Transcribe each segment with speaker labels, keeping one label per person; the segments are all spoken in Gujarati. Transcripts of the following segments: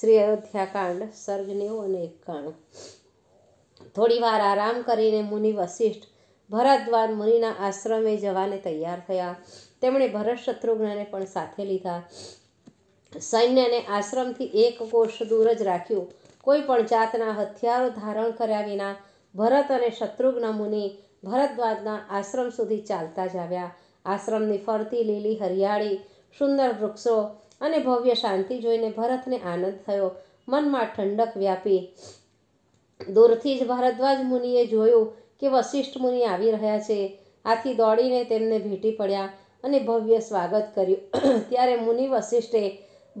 Speaker 1: શ્રી અયોધ્યાકાંડ સર્ગ અને એકાણું થોડી વાર આરામ કરીને મુનિ વશિષ્ઠ ભરદ્વાજ મુનિના આશ્રમે જવાને તૈયાર થયા તેમણે ભરત શત્રુઘ્નને પણ સાથે લીધા સૈન્યને આશ્રમથી એક કોષ દૂર જ રાખ્યું કોઈ પણ જાતના હથિયારો ધારણ કર્યા વિના ભરત અને શત્રુઘ્ન મુનિ ભરદ્વાજના આશ્રમ સુધી ચાલતા જ આવ્યા આશ્રમની ફરતી લીલી હરિયાળી સુંદર વૃક્ષો અને ભવ્ય શાંતિ જોઈને ભરતને આનંદ થયો મનમાં ઠંડક વ્યાપી દૂરથી જ ભારદ્વાજ મુનિએ જોયું કે વશિષ્ઠ મુનિ આવી રહ્યા છે આથી દોડીને તેમને ભેટી પડ્યા અને ભવ્ય સ્વાગત કર્યું ત્યારે મુનિ વશિષ્ઠે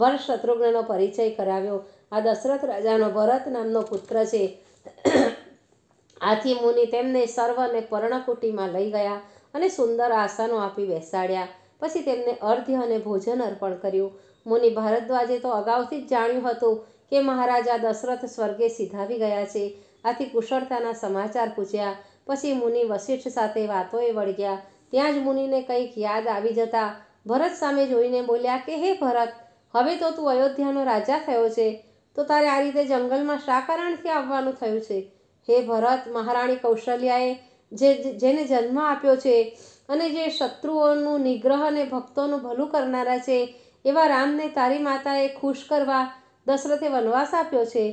Speaker 1: ભરત શત્રુઘ્નનો પરિચય કરાવ્યો આ દશરથ રાજાનો ભરત નામનો પુત્ર છે આથી મુનિ તેમને સર્વને પર્ણકુટીમાં લઈ ગયા અને સુંદર આસનો આપી બેસાડ્યા પછી તેમને અર્ધ્ય અને ભોજન અર્પણ કર્યું મુનિ ભારદ્વાજે તો અગાઉથી જ જાણ્યું હતું કે મહારાજા દશરથ સ્વર્ગે સીધાવી ગયા છે આથી કુશળતાના સમાચાર પૂછ્યા પછી મુનિ વશિષ્ઠ સાથે વાતોએ વળગ્યા ત્યાં જ મુનિને કંઈક યાદ આવી જતા ભરત સામે જોઈને બોલ્યા કે હે ભરત હવે તો તું અયોધ્યાનો રાજા થયો છે તો તારે આ રીતે જંગલમાં શા કારણથી આવવાનું થયું છે હે ભરત મહારાણી કૌશલ્યાએ જે જેને જન્મ આપ્યો છે અને જે શત્રુઓનું નિગ્રહ અને ભક્તોનું ભલું કરનારા છે એવા રામને તારી માતાએ ખુશ કરવા દશરથે વનવાસ આપ્યો છે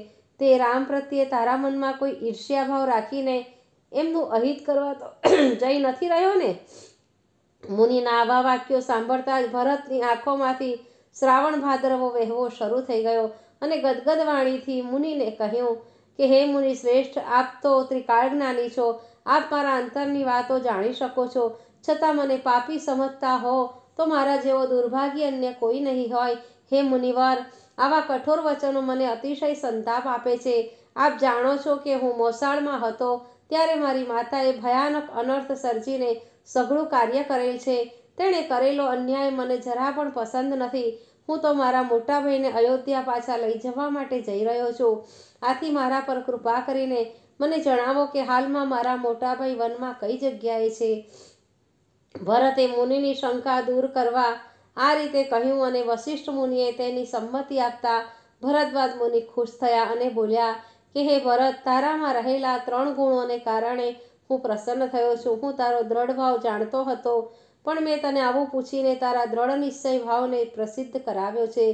Speaker 1: તે રામ પ્રત્યે તારા મનમાં કોઈ ઈર્ષ્યાભાવ રાખીને એમનું અહિત કરવા તો જઈ નથી રહ્યો ને મુનિના આવા વાક્યો સાંભળતા જ ભરતની આંખોમાંથી શ્રાવણ ભાદરવો વહેવો શરૂ થઈ ગયો અને ગદગદ વાણીથી મુનિને કહ્યું કે હે મુનિ શ્રેષ્ઠ આપ તો ત્રિકાળ જ્ઞાની છો આપ મારા અંતરની વાતો જાણી શકો છો છતાં મને પાપી સમજતા હો તો મારા જેવો દુર્ભાગ્ય અન્ય કોઈ નહીં હોય હે મુનિવર આવા કઠોર વચનો મને અતિશય સંતાપ આપે છે આપ જાણો છો કે હું મોસાળમાં હતો ત્યારે મારી માતાએ ભયાનક અનર્થ સર્જીને સઘળું કાર્ય કરેલ છે તેણે કરેલો અન્યાય મને જરા પણ પસંદ નથી હું તો મારા મોટા ભાઈને અયોધ્યા પાછા લઈ જવા માટે જઈ રહ્યો છું આથી મારા પર કૃપા કરીને મને જણાવો કે હાલમાં મારા મોટા ભાઈ વનમાં કઈ જગ્યાએ છે ભરતે મુનિની શંકા દૂર કરવા આ રીતે કહ્યું અને વશિષ્ઠ મુનિએ તેની સંમતિ આપતા ભરતવાદ મુનિ ખુશ થયા અને બોલ્યા કે હે ભરત તારામાં રહેલા ત્રણ ગુણોને કારણે હું પ્રસન્ન થયો છું હું તારો દ્રઢ ભાવ જાણતો હતો પણ મેં તને આવું પૂછીને તારા દ્રઢ નિશ્ચય ભાવને પ્રસિદ્ધ કરાવ્યો છે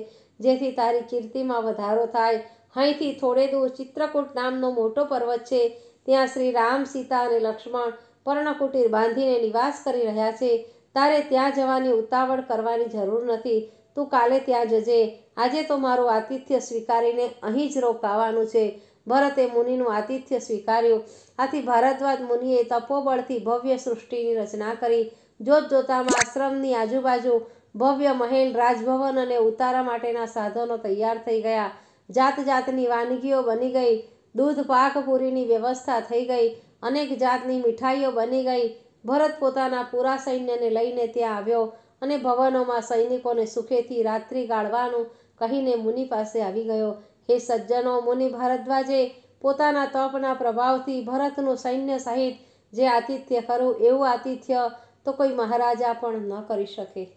Speaker 1: જેથી તારી કીર્તિમાં વધારો થાય અહીંથી થોડે દૂર ચિત્રકૂટ નામનો મોટો પર્વત છે ત્યાં શ્રી રામ સીતા અને લક્ષ્મણ પર્ણકુટીર બાંધીને નિવાસ કરી રહ્યા છે તારે ત્યાં જવાની ઉતાવળ કરવાની જરૂર નથી તું કાલે ત્યાં જજે આજે તો મારું આતિથ્ય સ્વીકારીને અહીં જ રોકાવાનું છે ભરતે મુનિનું આતિથ્ય સ્વીકાર્યું આથી ભારદ્વાજ મુનિએ તપોબળથી ભવ્ય સૃષ્ટિની રચના કરી જોત જોતામાં આશ્રમની આજુબાજુ ભવ્ય મહેલ રાજભવન અને ઉતારા માટેના સાધનો તૈયાર થઈ ગયા જાત જાતની વાનગીઓ બની ગઈ દૂધ પાક પૂરીની વ્યવસ્થા થઈ ગઈ અનેક જાતની મીઠાઈઓ બની ગઈ ભરત પોતાના પૂરા સૈન્યને લઈને ત્યાં આવ્યો અને ભવનોમાં સૈનિકોને સુખેથી રાત્રિ ગાળવાનું કહીને મુનિ પાસે આવી ગયો હે સજ્જનો મુનિ ભારદ્વાજે પોતાના તપના પ્રભાવથી ભરતનું સૈન્ય સહિત જે આતિથ્ય કરું એવું આતિથ્ય તો કોઈ મહારાજા પણ ન કરી શકે